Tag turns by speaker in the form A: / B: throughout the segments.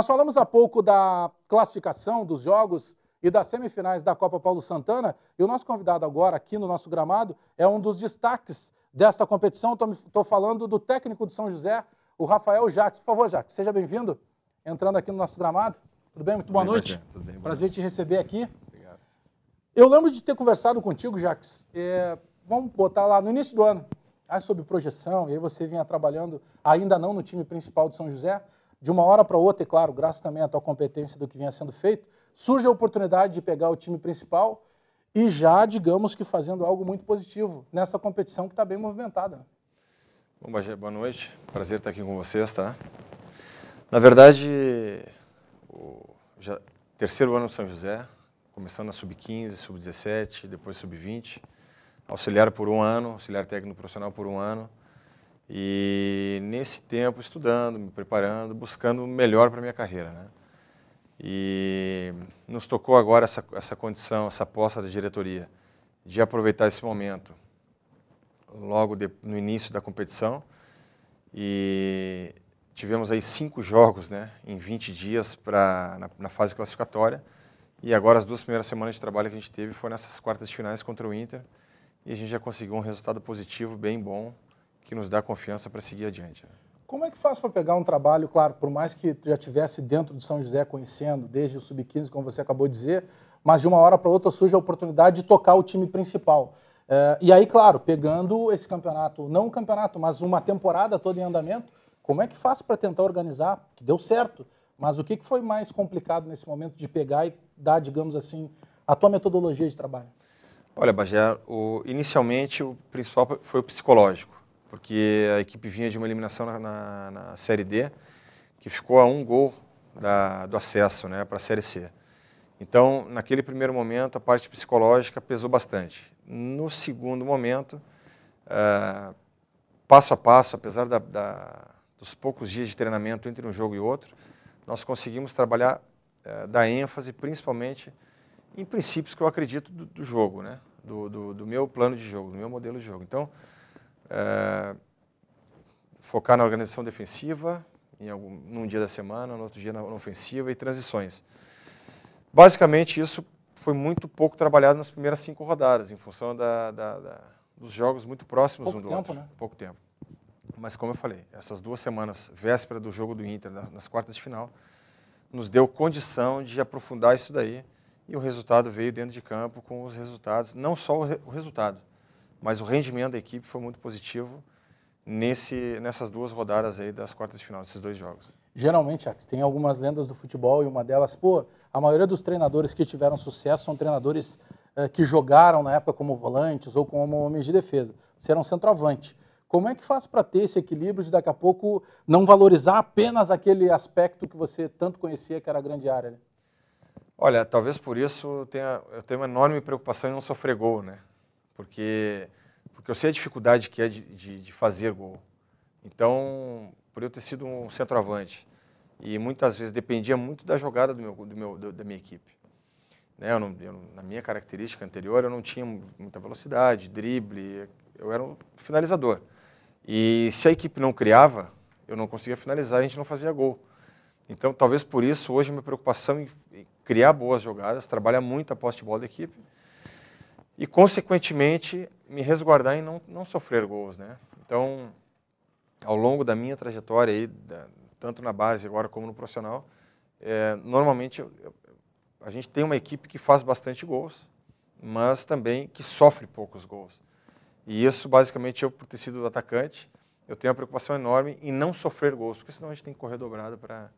A: Nós falamos há pouco da classificação dos jogos e das semifinais da Copa Paulo Santana, e o nosso convidado agora aqui no nosso gramado é um dos destaques dessa competição. Estou falando do técnico de São José, o Rafael Jacques. Por favor, Jacques, seja bem-vindo, entrando aqui no nosso gramado. Tudo bem? Muito Tudo boa bem, noite. Tudo bem, boa Prazer noite. te receber aqui. Obrigado. Eu lembro de ter conversado contigo, Jacques, é, vamos botar lá no início do ano, aí ah, sobre projeção, e aí você vinha trabalhando ainda não no time principal de São José, de uma hora para outra, e claro, graças também à tua competência do que vinha sendo feito, surge a oportunidade de pegar o time principal e já, digamos que fazendo algo muito positivo nessa competição que está bem movimentada. Né?
B: Bom, Bagé, boa noite. Prazer estar aqui com vocês, tá? Na verdade, o já, terceiro ano no São José, começando na sub-15, sub-17, depois sub-20, auxiliar por um ano, auxiliar técnico profissional por um ano, e nesse tempo, estudando, me preparando, buscando o melhor para minha carreira. Né? E nos tocou agora essa, essa condição, essa aposta da diretoria, de aproveitar esse momento logo de, no início da competição. E tivemos aí cinco jogos né, em 20 dias pra, na, na, fase classificatória. E agora as duas primeiras semanas de trabalho que a gente teve foi nessas quartas de finais contra o Inter. E a gente já conseguiu um resultado positivo, bem bom, que nos dá confiança para seguir adiante. Né?
A: Como é que faz para pegar um trabalho, claro, por mais que já tivesse dentro de São José conhecendo, desde o Sub-15, como você acabou de dizer, mas de uma hora para outra surge a oportunidade de tocar o time principal. É, e aí, claro, pegando esse campeonato, não um campeonato, mas uma temporada toda em andamento, como é que faz para tentar organizar? Que deu certo, mas o que, que foi mais complicado nesse momento de pegar e dar, digamos assim, a tua metodologia de trabalho?
B: Olha, Bagé, o, inicialmente o principal foi o psicológico porque a equipe vinha de uma eliminação na, na, na Série D, que ficou a um gol da, do acesso né, para a Série C. Então, naquele primeiro momento, a parte psicológica pesou bastante. No segundo momento, uh, passo a passo, apesar da, da, dos poucos dias de treinamento entre um jogo e outro, nós conseguimos trabalhar uh, eh, da ênfase principalmente em princípios que eu acredito do, do jogo, né? Do, do, do, meu plano de jogo, do meu modelo de jogo. Então, é, focar na organização defensiva, em algum, num dia da semana, no outro dia na, na ofensiva e transições. Basicamente, isso foi muito pouco trabalhado nas primeiras cinco rodadas, em função da, da, da, dos jogos muito próximos pouco um do tempo, outro. Né? Pouco tempo. Mas, como eu falei, essas duas semanas, véspera do jogo do Inter, nas, nas quartas de final, nos deu condição de aprofundar isso daí. E o resultado veio dentro de campo com os resultados, não só o, re, o resultado, mas o rendimento da equipe foi muito positivo nesse, nessas duas rodadas aí das quartas de final, desses dois jogos.
A: Geralmente, Ax, tem algumas lendas do futebol e uma delas, pô, a maioria dos treinadores que tiveram sucesso são treinadores eh, que jogaram na época como volantes ou como homens de defesa. Você era um centroavante. Como é que faz para ter esse equilíbrio de daqui a pouco não valorizar apenas aquele aspecto que você tanto conhecia, que era a grande área? Né?
B: Olha, talvez por isso eu tenha, eu tenho uma enorme preocupação em não sofrer gol, né? porque, porque eu sei a dificuldade que é de, de, de fazer gol. Então, por eu ter sido um centroavante, e muitas vezes dependia muito da jogada do meu, do meu, do, da minha equipe. Né? Eu não, eu, na minha característica anterior, eu não tinha muita velocidade, drible, eu era um finalizador. E se a equipe não criava, eu não conseguia finalizar, a gente não fazia gol. Então, talvez por isso, hoje, minha preocupação em criar boas jogadas, trabalhar muito a posse de bola da equipe e, consequentemente, me resguardar e não, não sofrer gols. Né? Então, ao longo da minha trajetória, aí, da, tanto na base agora como no profissional, é, normalmente eu, eu, a gente tem uma equipe que faz bastante gols, mas também que sofre poucos gols. E isso, basicamente, eu, por ter sido atacante, eu tenho uma preocupação enorme em não sofrer gols, porque senão a gente tem que correr dobrado para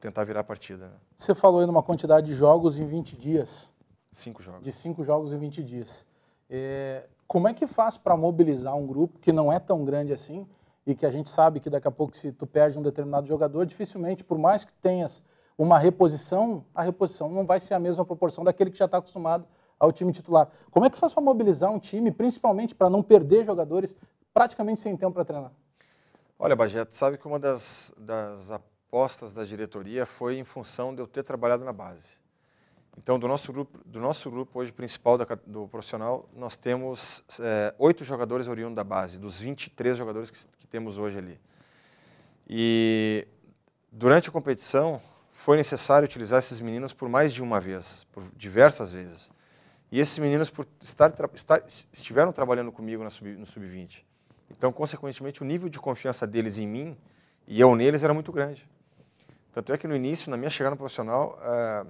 B: tentar virar a partida. Né?
A: Você falou aí numa quantidade de jogos em 20 dias. Cinco jogos. De cinco jogos em 20 dias. É, como é que faz para mobilizar um grupo que não é tão grande assim e que a gente sabe que daqui a pouco, se tu perde um determinado jogador, dificilmente, por mais que tenhas uma reposição, a reposição não vai ser a mesma proporção daquele que já está acostumado ao time titular. Como é que faz para mobilizar um time, principalmente para não perder jogadores praticamente sem tempo para treinar?
B: Olha, Bagé, tu sabe que uma das, das apostas da diretoria foi em função de eu ter trabalhado na base. Então, do nosso grupo, do nosso grupo hoje principal da, do profissional, nós temos é, oito é, jogadores oriundos da base, dos 23 jogadores que, que temos hoje ali. E durante a competição, foi necessário utilizar esses meninos por mais de uma vez, por diversas vezes. E esses meninos por estar, estar estiveram trabalhando comigo na sub, no sub-20. Então, consequentemente, o nível de confiança deles em mim e eu neles era muito grande. Tanto é que no início, na minha chegada no profissional, uh,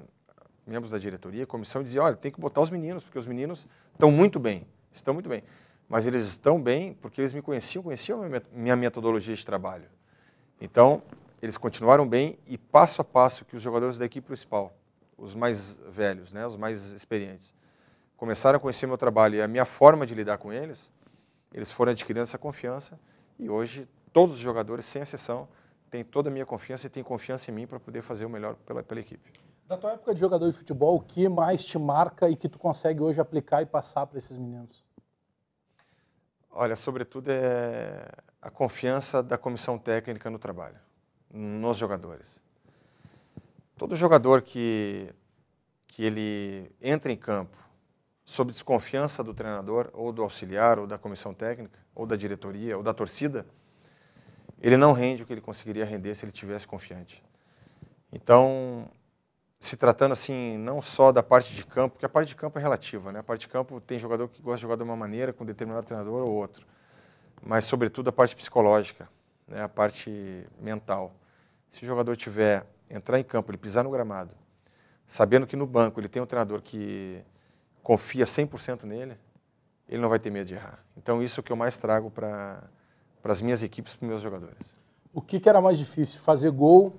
B: membros da diretoria, comissão, e dizia, olha, tem que botar os meninos, porque os meninos estão muito bem, estão muito bem. Mas eles estão bem porque eles me conheciam, conheciam a minha metodologia de trabalho. Então, eles continuaram bem e passo a passo que os jogadores da equipe principal, os mais velhos, né, os mais experientes, começaram a conhecer meu trabalho e a minha forma de lidar com eles, eles foram adquirindo essa confiança e hoje todos os jogadores, sem exceção, têm toda a minha confiança e têm confiança em mim para poder fazer o melhor pela, pela equipe.
A: Da tua época de jogador de futebol, o que mais te marca e que tu consegue hoje aplicar e passar para esses meninos?
B: Olha, sobretudo é a confiança da comissão técnica no trabalho, nos jogadores. Todo jogador que, que ele entra em campo sob desconfiança do treinador, ou do auxiliar, ou da comissão técnica, ou da diretoria, ou da torcida, ele não rende o que ele conseguiria render se ele tivesse confiante. Então, se tratando assim não só da parte de campo, porque a parte de campo é relativa, né? A parte de campo tem jogador que gosta de jogar de uma maneira com determinado treinador ou outro, mas sobretudo a parte psicológica, né? A parte mental. Se o jogador tiver entrar em campo, ele pisar no gramado, sabendo que no banco ele tem um treinador que confia 100% nele, ele não vai ter medo de errar. Então isso é o que eu mais trago para para as minhas equipes, para os meus jogadores.
A: O que, que era mais difícil, fazer gol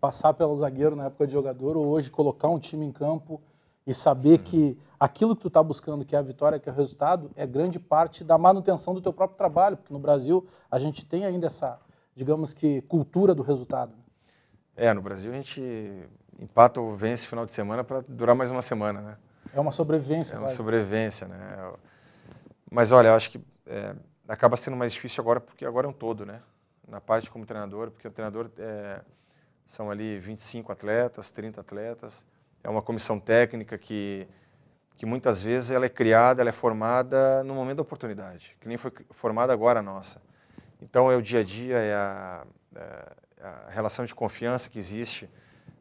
A: passar pelo zagueiro na época de jogador ou hoje colocar um time em campo e saber uhum. que aquilo que tu está buscando, que é a vitória, que é o resultado, é grande parte da manutenção do teu próprio trabalho, porque no Brasil a gente tem ainda essa, digamos que, cultura do resultado. Né?
B: É, no Brasil a gente empata ou vence final de semana para durar mais uma semana, né?
A: É uma sobrevivência. É uma
B: sobrevivência, né? Mas olha, eu acho que é, acaba sendo mais difícil agora, porque agora é um todo, né? Na parte como treinador, porque o treinador é, são ali 25 atletas, 30 atletas. É uma comissão técnica que, que muitas vezes ela é criada, ela é formada no momento da oportunidade, que nem foi formada agora a nossa. Então é o dia a dia, é a, é, é a relação de confiança que existe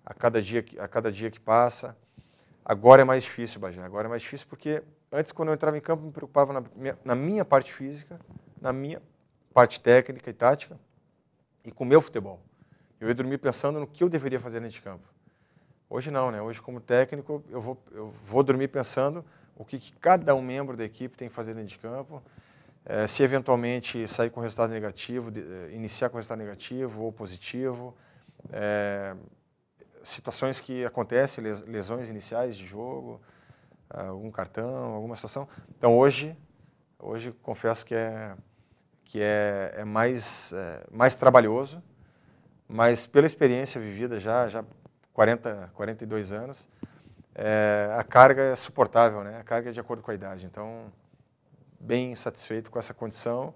B: a cada dia, a cada dia que passa. Agora é mais difícil, Bajé. Agora é mais difícil porque antes, quando eu entrava em campo, me preocupava na minha, na minha, parte física, na minha parte técnica e tática e com o meu futebol. Eu ia dormir pensando no que eu deveria fazer dentro de campo. Hoje não, né? Hoje, como técnico, eu vou, eu vou dormir pensando o que, que cada um membro da equipe tem que fazer dentro de campo. É, se eventualmente sair com resultado negativo, de, eh, iniciar com resultado negativo ou positivo. É, situações que acontecem, les, lesões iniciais de jogo, ah, algum cartão, alguma situação. Então, hoje, hoje confesso que é, que é, é mais, é, mais trabalhoso, mas pela experiência vivida já, já 40, 42 anos, é, a carga é suportável, né? A carga é de acordo com a idade. Então, bem satisfeito com essa condição,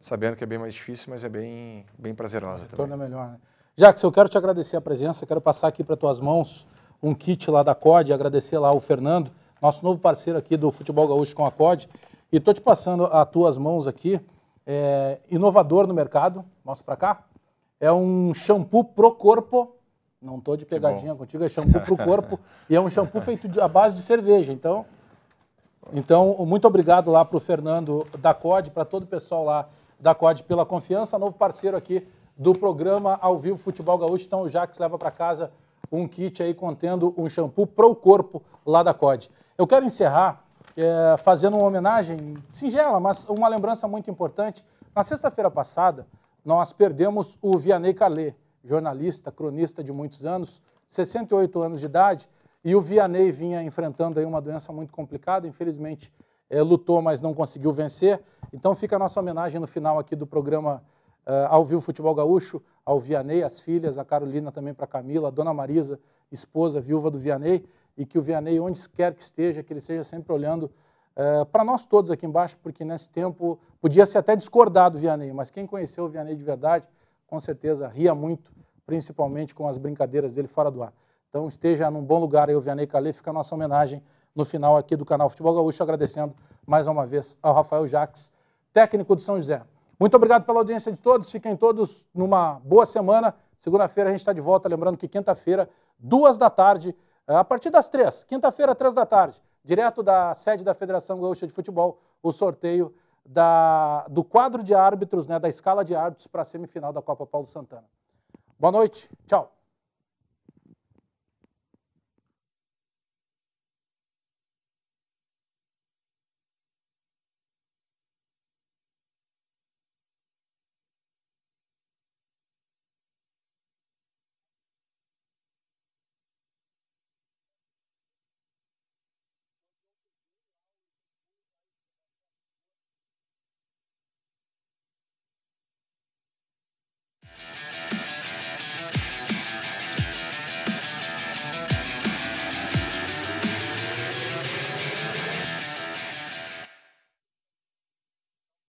B: sabendo que é bem mais difícil, mas é bem, bem prazerosa também. Torna
A: melhor, né? Jackson, eu quero te agradecer a presença, quero passar aqui para tuas mãos um kit lá da COD, agradecer lá o Fernando, nosso novo parceiro aqui do Futebol Gaúcho com a COD, e estou te passando a tuas mãos aqui, é, inovador no mercado, mostra para cá, é um shampoo pro corpo. Não tô de pegadinha contigo, é shampoo pro corpo. e é um shampoo feito à base de cerveja. Então, então muito obrigado lá pro Fernando da COD, para todo o pessoal lá da COD pela confiança. Novo parceiro aqui do programa ao vivo Futebol Gaúcho. Então o Jax leva para casa um kit aí contendo um shampoo pro corpo lá da COD. Eu quero encerrar é, fazendo uma homenagem singela, mas uma lembrança muito importante. Na sexta-feira passada, nós perdemos o Vianney Calais, jornalista, cronista de muitos anos, 68 anos de idade, e o Vianney vinha enfrentando aí uma doença muito complicada, infelizmente é, lutou, mas não conseguiu vencer. Então fica a nossa homenagem no final aqui do programa uh, Ao Vivo Futebol Gaúcho, ao Vianney, as filhas, a Carolina também para a Camila, a Dona Marisa, esposa, viúva do Vianney, e que o Vianney, onde quer que esteja, que ele esteja sempre olhando eh, para nós todos aqui embaixo, porque nesse tempo podia ser até discordado o Vianney, mas quem conheceu o Vianney de verdade, com certeza ria muito, principalmente com as brincadeiras dele fora do ar. Então esteja num bom lugar aí o Vianney Calê, fica a nossa homenagem no final aqui do canal Futebol Gaúcho, agradecendo mais uma vez ao Rafael Jaques, técnico de São José. Muito obrigado pela audiência de todos, fiquem todos numa boa semana. Segunda-feira a gente está de volta, lembrando que quinta-feira, duas da tarde, eh, a partir das três, quinta-feira, três da tarde, direto da sede da Federação Gaúcha de Futebol, o sorteio da, do quadro de árbitros, né, da escala de árbitros para a semifinal da Copa Paulo Santana. Boa noite, tchau.